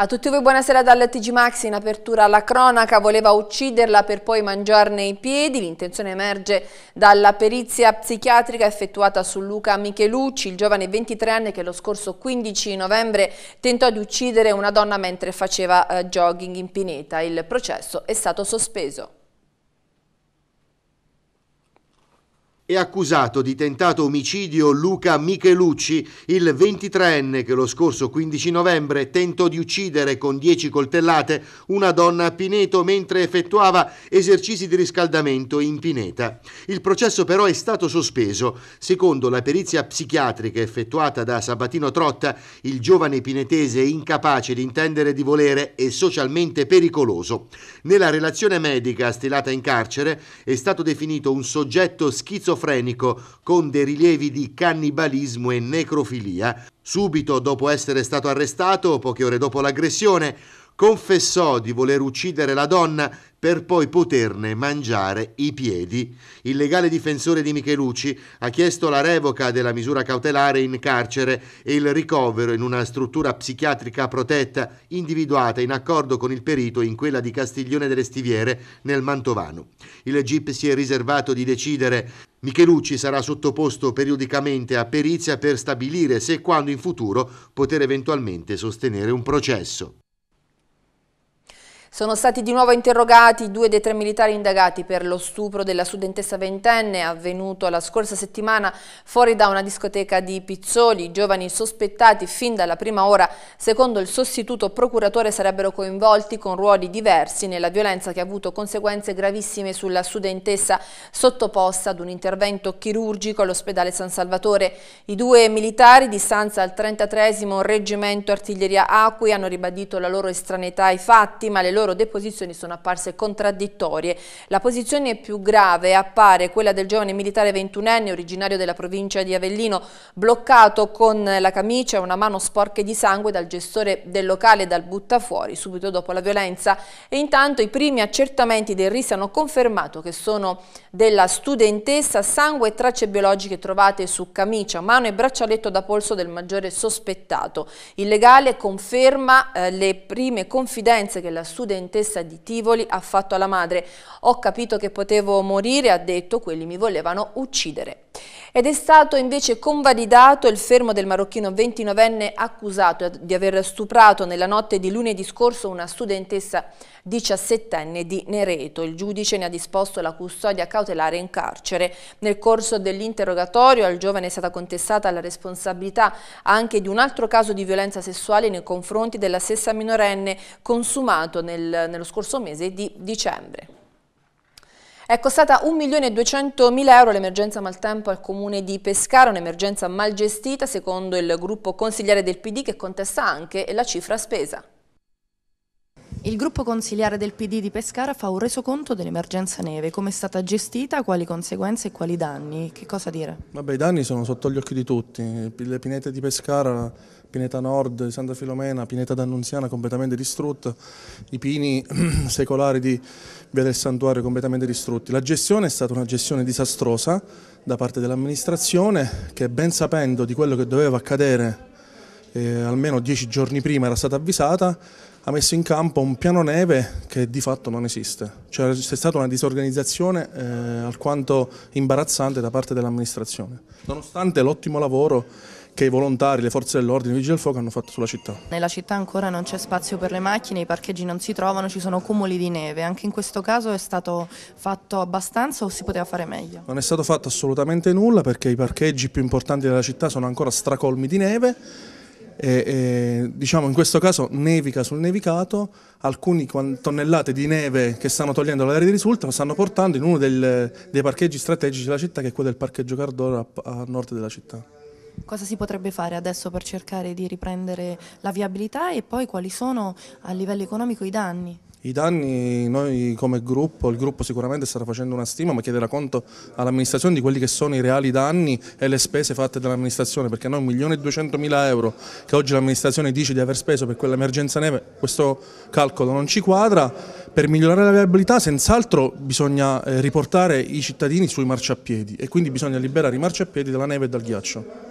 A tutti voi buonasera dal TG Max, in apertura alla cronaca, voleva ucciderla per poi mangiarne i piedi, l'intenzione emerge dalla perizia psichiatrica effettuata su Luca Michelucci, il giovane 23enne che lo scorso 15 novembre tentò di uccidere una donna mentre faceva eh, jogging in pineta, il processo è stato sospeso. è accusato di tentato omicidio Luca Michelucci, il 23enne che lo scorso 15 novembre tentò di uccidere con 10 coltellate una donna a Pineto mentre effettuava esercizi di riscaldamento in Pineta. Il processo però è stato sospeso. Secondo la perizia psichiatrica effettuata da Sabatino Trotta, il giovane pinetese è incapace di intendere di volere e socialmente pericoloso. Nella relazione medica stilata in carcere è stato definito un soggetto schizofrenico schizofrenico con dei rilievi di cannibalismo e necrofilia. Subito dopo essere stato arrestato, poche ore dopo l'aggressione, confessò di voler uccidere la donna per poi poterne mangiare i piedi. Il legale difensore di Michelucci ha chiesto la revoca della misura cautelare in carcere e il ricovero in una struttura psichiatrica protetta individuata in accordo con il perito in quella di Castiglione delle Stiviere nel Mantovano. Il GIP si è riservato di decidere Michelucci sarà sottoposto periodicamente a perizia per stabilire se e quando in futuro poter eventualmente sostenere un processo. Sono stati di nuovo interrogati due dei tre militari indagati per lo stupro della studentessa ventenne avvenuto la scorsa settimana fuori da una discoteca di Pizzoli. I giovani sospettati fin dalla prima ora, secondo il sostituto procuratore, sarebbero coinvolti con ruoli diversi nella violenza che ha avuto conseguenze gravissime sulla studentessa sottoposta ad un intervento chirurgico all'ospedale San Salvatore. I due militari di stanza al 33 Reggimento Artiglieria Acqui hanno ribadito la loro estraneità ai fatti, ma le loro loro deposizioni sono apparse contraddittorie. La posizione più grave appare quella del giovane militare 21enne originario della provincia di Avellino, bloccato con la camicia e una mano sporca di sangue dal gestore del locale dal buttafuori subito dopo la violenza e intanto i primi accertamenti del RIS hanno confermato che sono della studentessa sangue e tracce biologiche trovate su camicia, mano e braccialetto da polso del maggiore sospettato. Il legale conferma eh, le prime confidenze che la studentessa studentessa di Tivoli ha fatto alla madre. Ho capito che potevo morire, ha detto, quelli mi volevano uccidere. Ed è stato invece convalidato il fermo del marocchino 29enne accusato di aver stuprato nella notte di lunedì scorso una studentessa 17enne di Nereto. Il giudice ne ha disposto la custodia cautelare in carcere. Nel corso dell'interrogatorio al giovane è stata contestata la responsabilità anche di un altro caso di violenza sessuale nei confronti della stessa minorenne consumato nel, nello scorso mese di dicembre. È costata 1.200.000 euro l'emergenza maltempo al comune di Pescara, un'emergenza mal gestita secondo il gruppo consigliere del PD che contesta anche la cifra spesa. Il gruppo consigliare del PD di Pescara fa un resoconto dell'emergenza neve, come è stata gestita, quali conseguenze e quali danni. Che cosa dire? Vabbè, i danni sono sotto gli occhi di tutti. Le pinete di Pescara Pineta Nord di Santa Filomena, Pineta d'Annunziana completamente distrutta, i pini secolari di Via del Santuario completamente distrutti. La gestione è stata una gestione disastrosa da parte dell'amministrazione che ben sapendo di quello che doveva accadere eh, almeno dieci giorni prima era stata avvisata, ha messo in campo un piano neve che di fatto non esiste. Cioè c'è stata una disorganizzazione eh, alquanto imbarazzante da parte dell'amministrazione. Nonostante l'ottimo lavoro che i volontari, le forze dell'ordine, i vigili del fuoco hanno fatto sulla città. Nella città ancora non c'è spazio per le macchine, i parcheggi non si trovano, ci sono cumuli di neve. Anche in questo caso è stato fatto abbastanza o si poteva fare meglio? Non è stato fatto assolutamente nulla perché i parcheggi più importanti della città sono ancora stracolmi di neve. E, e, diciamo in questo caso nevica sul nevicato, alcune tonnellate di neve che stanno togliendo l'area di risulta lo stanno portando in uno del, dei parcheggi strategici della città che è quello del parcheggio Cardora a, a nord della città. Cosa si potrebbe fare adesso per cercare di riprendere la viabilità e poi quali sono a livello economico i danni? I danni noi come gruppo, il gruppo sicuramente starà facendo una stima ma chiederà conto all'amministrazione di quelli che sono i reali danni e le spese fatte dall'amministrazione perché noi 1.200.000 euro che oggi l'amministrazione dice di aver speso per quell'emergenza neve, questo calcolo non ci quadra, per migliorare la viabilità senz'altro bisogna eh, riportare i cittadini sui marciapiedi e quindi bisogna liberare i marciapiedi dalla neve e dal ghiaccio.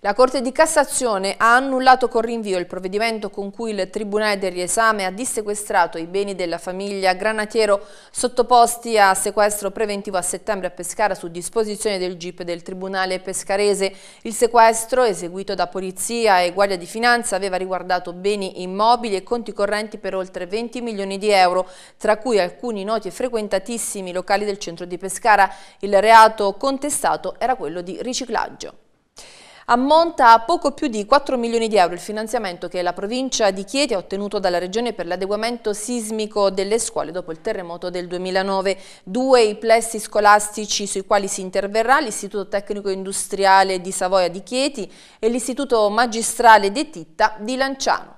La Corte di Cassazione ha annullato con rinvio il provvedimento con cui il Tribunale del Riesame ha dissequestrato i beni della famiglia Granatiero sottoposti a sequestro preventivo a settembre a Pescara su disposizione del GIP del Tribunale pescarese. Il sequestro, eseguito da Polizia e Guardia di Finanza, aveva riguardato beni immobili e conti correnti per oltre 20 milioni di euro, tra cui alcuni noti e frequentatissimi locali del centro di Pescara. Il reato contestato era quello di riciclaggio. Ammonta a poco più di 4 milioni di euro il finanziamento che la provincia di Chieti ha ottenuto dalla Regione per l'adeguamento sismico delle scuole dopo il terremoto del 2009. Due i plessi scolastici sui quali si interverrà, l'Istituto Tecnico Industriale di Savoia di Chieti e l'Istituto Magistrale De Titta di Lanciano.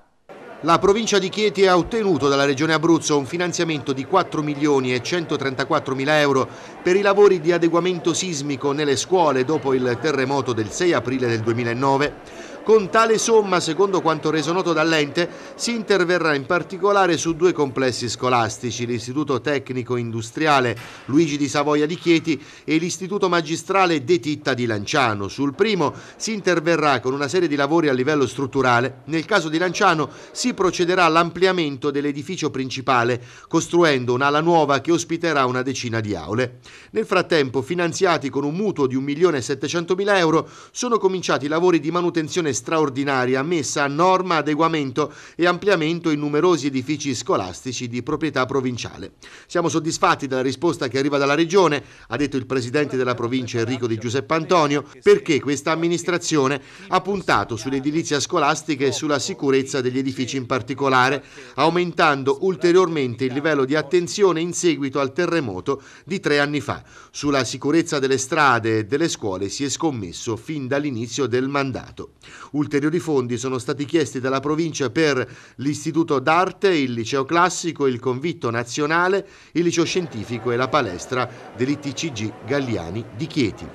La provincia di Chieti ha ottenuto dalla Regione Abruzzo un finanziamento di 4 milioni e 134 mila euro per i lavori di adeguamento sismico nelle scuole dopo il terremoto del 6 aprile del 2009. Con tale somma, secondo quanto reso noto dall'ente, si interverrà in particolare su due complessi scolastici, l'Istituto Tecnico Industriale Luigi di Savoia di Chieti e l'Istituto Magistrale De Titta di Lanciano. Sul primo si interverrà con una serie di lavori a livello strutturale. Nel caso di Lanciano si procederà all'ampliamento dell'edificio principale, costruendo un'ala nuova che ospiterà una decina di aule. Nel frattempo, finanziati con un mutuo di 1.700.000 euro, sono cominciati i lavori di manutenzione straordinaria messa a norma, adeguamento e ampliamento in numerosi edifici scolastici di proprietà provinciale. Siamo soddisfatti della risposta che arriva dalla Regione, ha detto il Presidente della provincia Enrico Di Giuseppe Antonio, perché questa amministrazione ha puntato sull'edilizia scolastica e sulla sicurezza degli edifici in particolare, aumentando ulteriormente il livello di attenzione in seguito al terremoto di tre anni fa. Sulla sicurezza delle strade e delle scuole si è scommesso fin dall'inizio del mandato. Ulteriori fondi sono stati chiesti dalla provincia per l'Istituto d'Arte, il Liceo Classico, il Convitto Nazionale, il Liceo Scientifico e la palestra dell'ITCG Galliani di Chieti.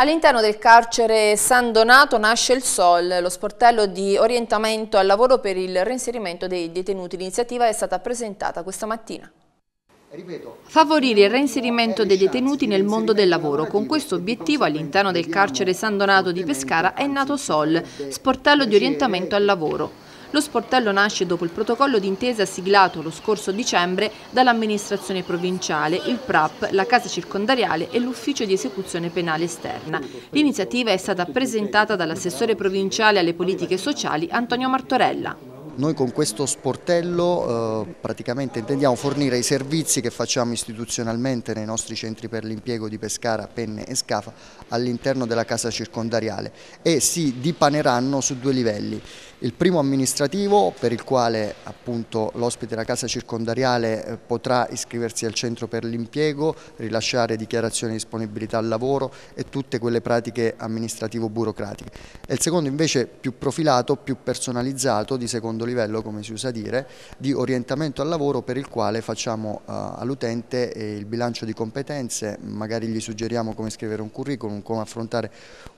All'interno del carcere San Donato nasce il SOL, lo sportello di orientamento al lavoro per il reinserimento dei detenuti. L'iniziativa è stata presentata questa mattina. Favorire il reinserimento dei detenuti nel mondo del lavoro. Con questo obiettivo all'interno del carcere San Donato di Pescara è nato SOL, sportello di orientamento al lavoro. Lo sportello nasce dopo il protocollo d'intesa siglato lo scorso dicembre dall'amministrazione provinciale, il PRAP, la casa circondariale e l'ufficio di esecuzione penale esterna. L'iniziativa è stata presentata dall'assessore provinciale alle politiche sociali Antonio Martorella. Noi con questo sportello eh, praticamente intendiamo fornire i servizi che facciamo istituzionalmente nei nostri centri per l'impiego di Pescara, Penne e Scafa all'interno della casa circondariale e si dipaneranno su due livelli. Il primo amministrativo per il quale l'ospite della casa circondariale eh, potrà iscriversi al centro per l'impiego, rilasciare dichiarazioni di disponibilità al lavoro e tutte quelle pratiche amministrativo-burocratiche. E il secondo invece più profilato, più personalizzato di secondo livello, come si usa dire, di orientamento al lavoro per il quale facciamo eh, all'utente eh, il bilancio di competenze, magari gli suggeriamo come scrivere un curriculum, come affrontare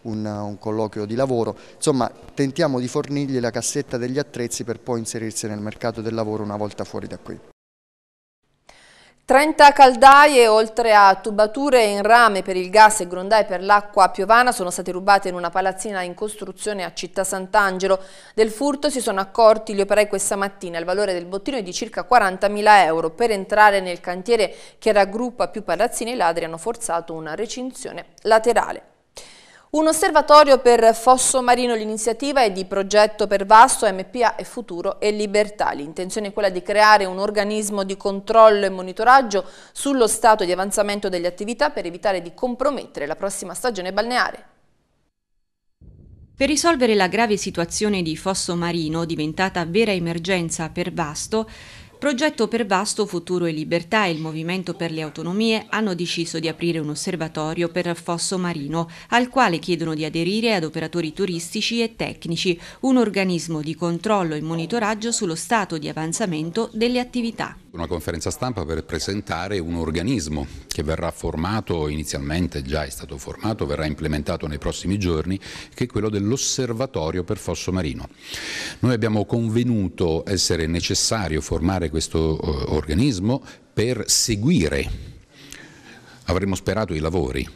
un, un colloquio di lavoro, insomma tentiamo di fornirgli la cassetta degli attrezzi per poi inserirsi nel mercato del lavoro una volta fuori da qui. 30 caldaie oltre a tubature in rame per il gas e grondaie per l'acqua piovana sono state rubate in una palazzina in costruzione a Città Sant'Angelo. Del furto si sono accorti gli operai questa mattina. Il valore del bottino è di circa 40.000 euro. Per entrare nel cantiere che raggruppa più palazzine i ladri hanno forzato una recinzione laterale. Un osservatorio per Fosso Marino, l'iniziativa è di progetto per Vasto, MPA e Futuro e Libertà. L'intenzione è quella di creare un organismo di controllo e monitoraggio sullo stato di avanzamento delle attività per evitare di compromettere la prossima stagione balneare. Per risolvere la grave situazione di Fosso Marino, diventata vera emergenza per Vasto, Progetto per Vasto, Futuro e Libertà e il Movimento per le Autonomie hanno deciso di aprire un osservatorio per Fosso Marino, al quale chiedono di aderire ad operatori turistici e tecnici, un organismo di controllo e monitoraggio sullo stato di avanzamento delle attività. Una conferenza stampa per presentare un organismo che verrà formato, inizialmente già è stato formato, verrà implementato nei prossimi giorni, che è quello dell'osservatorio per Fosso Marino. Noi abbiamo convenuto essere necessario formare questo eh, organismo per seguire avremmo sperato i lavori,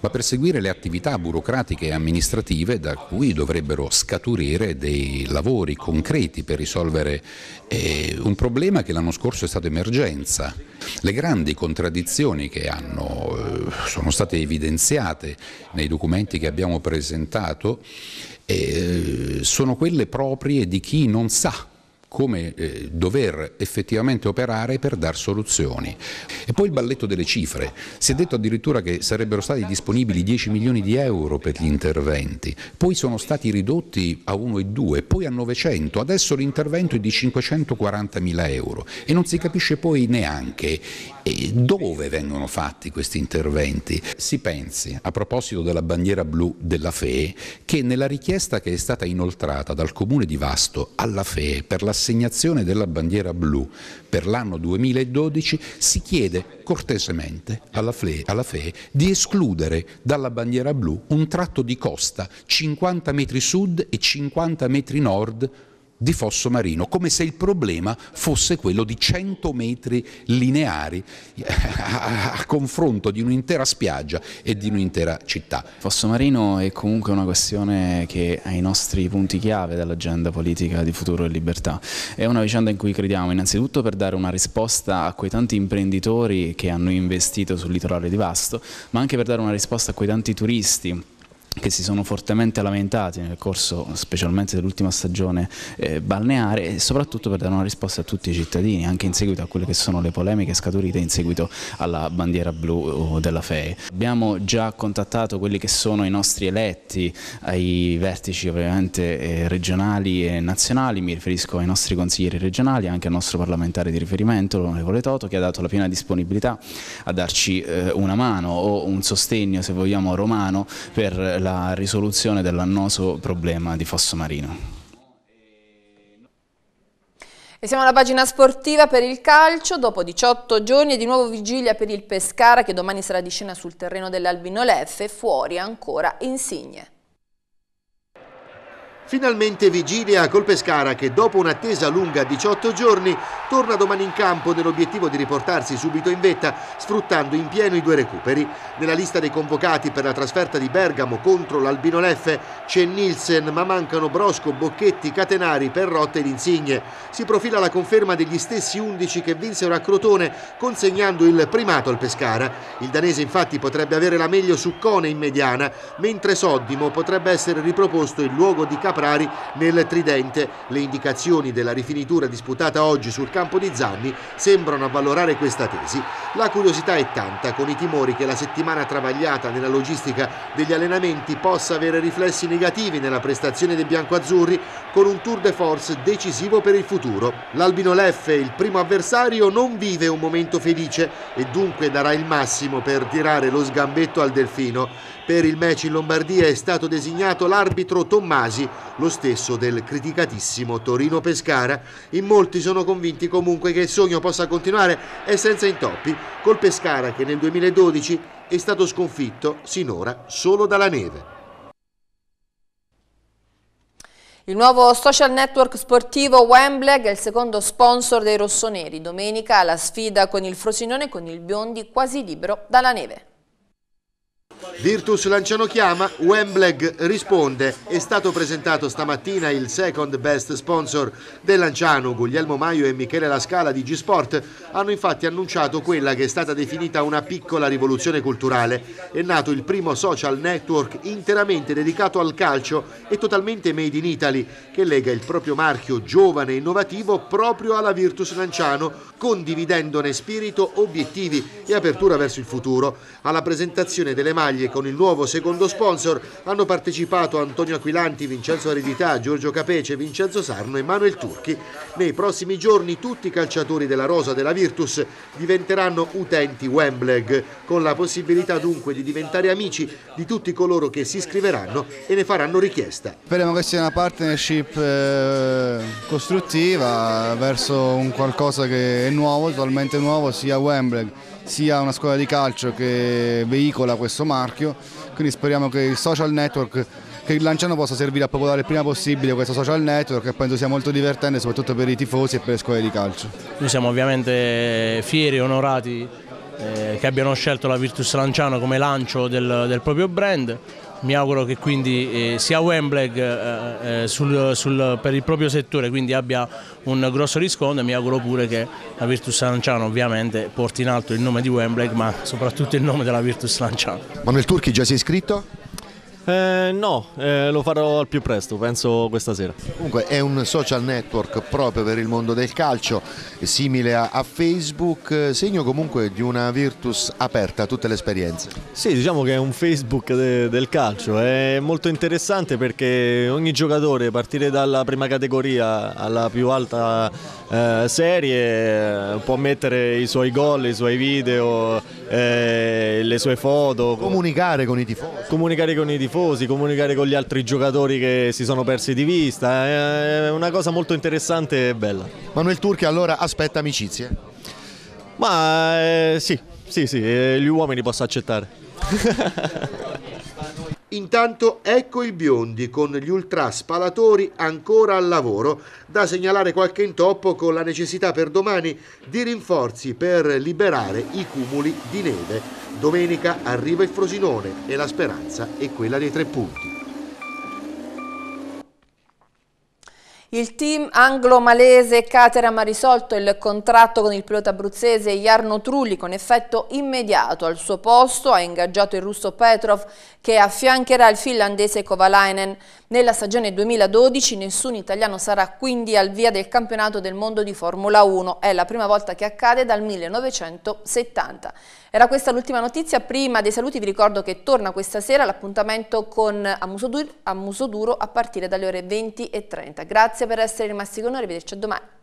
ma per seguire le attività burocratiche e amministrative da cui dovrebbero scaturire dei lavori concreti per risolvere eh, un problema che l'anno scorso è stato emergenza. Le grandi contraddizioni che hanno, eh, sono state evidenziate nei documenti che abbiamo presentato eh, sono quelle proprie di chi non sa come eh, dover effettivamente operare per dar soluzioni. E poi il balletto delle cifre, si è detto addirittura che sarebbero stati disponibili 10 milioni di euro per gli interventi, poi sono stati ridotti a e 1,2, poi a 900, adesso l'intervento è di 540 mila euro e non si capisce poi neanche eh, dove vengono fatti questi interventi. Si pensi, a proposito della bandiera blu della FE, che nella richiesta che è stata inoltrata dal comune di Vasto alla FE per la l'assegnazione della bandiera blu per l'anno 2012 si chiede cortesemente alla FLE, alla FE di escludere dalla bandiera blu un tratto di costa 50 metri sud e 50 metri nord di fosso marino, come se il problema fosse quello di 100 metri lineari eh, a, confronto di un'intera spiaggia e di un'intera città. Fosso marino è comunque una questione che ha i nostri punti chiave dell'agenda politica di futuro e libertà. È una vicenda in cui crediamo innanzitutto per dare una risposta a quei tanti imprenditori che hanno investito sul litorale di Vasto, ma anche per dare una risposta a quei tanti turisti che si sono fortemente lamentati nel corso specialmente dell'ultima stagione eh, balneare e soprattutto per dare una risposta a tutti i cittadini anche in seguito a quelle che sono le polemiche scaturite in seguito alla bandiera blu della FEI. Abbiamo già contattato quelli che sono i nostri eletti ai vertici ovviamente eh, regionali e nazionali, mi riferisco ai nostri consiglieri regionali, anche al nostro parlamentare di riferimento, l'onorevole Toto, che ha dato la piena disponibilità a darci eh, una mano o un sostegno se vogliamo romano per la risoluzione dell'annoso problema di Fosso Marino. E siamo alla pagina sportiva per il calcio, dopo 18 giorni e di nuovo vigilia per il Pescara che domani sarà di scena sul terreno dell'Albino Leffe, fuori ancora insigne. Finalmente vigilia col Pescara che dopo un'attesa lunga 18 giorni torna domani in campo nell'obiettivo di riportarsi subito in vetta sfruttando in pieno i due recuperi. Nella lista dei convocati per la trasferta di Bergamo contro l'Albino Leffe c'è Nielsen ma mancano Brosco, Bocchetti, Catenari, Perrotta ed Insigne. Si profila la conferma degli stessi 11 che vinsero a Crotone consegnando il primato al Pescara. Il danese infatti potrebbe avere la meglio su Cone in mediana mentre Soddimo potrebbe essere riproposto in luogo di Capra contrari nel tridente. Le indicazioni della rifinitura disputata oggi sul campo di Zanni sembrano avvalorare questa tesi. La curiosità è tanta, con i timori che la settimana travagliata nella logistica degli allenamenti possa avere riflessi negativi nella prestazione dei biancoazzurri con un tour de force decisivo per il futuro. L'Albino Leffe, il primo avversario, non vive un momento felice e dunque darà il massimo per tirare lo sgambetto al Delfino. Per il match in Lombardia è stato designato l'arbitro Tommasi, lo stesso del criticatissimo Torino-Pescara. In molti sono convinti comunque che il sogno possa continuare e senza intoppi, col Pescara che nel 2012 è stato sconfitto sinora solo dalla neve. Il nuovo social network sportivo Wembley è il secondo sponsor dei rossoneri. Domenica la sfida con il Frosinone con il Biondi quasi libero dalla neve. Virtus Lanciano chiama, Wembleg risponde. È stato presentato stamattina il second best sponsor del Lanciano. Guglielmo Maio e Michele Lascala di G-Sport hanno infatti annunciato quella che è stata definita una piccola rivoluzione culturale. È nato il primo social network interamente dedicato al calcio e totalmente made in Italy, che lega il proprio marchio giovane e innovativo proprio alla Virtus Lanciano, condividendone spirito, obiettivi e apertura verso il futuro. Alla presentazione delle maglie medaglie con il nuovo secondo sponsor hanno partecipato Antonio Aquilanti, Vincenzo Aridità, Giorgio Capece, Vincenzo Sarno e Manuel Turchi. Nei prossimi giorni tutti i calciatori della Rosa della Virtus diventeranno utenti Wembleg, con la possibilità dunque di diventare amici di tutti coloro che si iscriveranno e ne faranno richiesta. Speriamo che sia una partnership eh, costruttiva verso un qualcosa che è nuovo, totalmente nuovo, sia Wembleg sia una scuola di calcio che veicola questo marchio, quindi speriamo che il social network che il Lanciano possa servire a popolare il prima possibile questo social network che penso sia molto divertente soprattutto per i tifosi e per le scuole di calcio. Noi siamo ovviamente fieri e onorati eh, che abbiano scelto la Virtus Lanciano come lancio del, del proprio brand mi auguro che quindi eh, sia Wembleg eh, eh, sul, sul, per il proprio settore quindi abbia un grosso riscontro e mi auguro pure che la Virtus Lanciano ovviamente porti in alto il nome di Wembleg ma soprattutto il nome della Virtus Lanciano. Manuel Turchi già si è iscritto? Eh, no, eh, lo farò al più presto, penso questa sera. Comunque è un social network proprio per il mondo del calcio, simile a, a Facebook, eh, segno comunque di una Virtus aperta a tutte le esperienze. Sì, diciamo che è un Facebook de, del calcio, è molto interessante perché ogni giocatore, a partire dalla prima categoria alla più alta eh, serie, eh, può mettere i suoi gol, i suoi video, eh, le sue foto. Comunicare con i tifosi. Comunicare con i tifosi tifosi, comunicare con gli altri giocatori che si sono persi di vista, è una cosa molto interessante e bella. Manuel Turchi allora aspetta amicizie? Ma eh, sì, sì, sì, eh, gli uomini posso accettare. Intanto ecco i biondi con gli ultra spalatori ancora al lavoro, da segnalare qualche intoppo con la necessità per domani di rinforzi per liberare i cumuli di neve. Domenica arriva il Frosinone e la speranza è quella dei tre punti. Il team anglo-malese Caterham ha risolto il contratto con il pilota abruzzese Jarno Trulli con effetto immediato. Al suo posto ha ingaggiato il russo Petrov che affiancherà il finlandese Kovalainen. Nella stagione 2012 nessun italiano sarà quindi al via del campionato del mondo di Formula 1. È la prima volta che accade dal 1970. Era questa l'ultima notizia. Prima dei saluti vi ricordo che torna questa sera l'appuntamento con Amusoduro a partire dalle ore 20.30. Grazie Grazie per essere rimasti con noi, arrivederci a domani.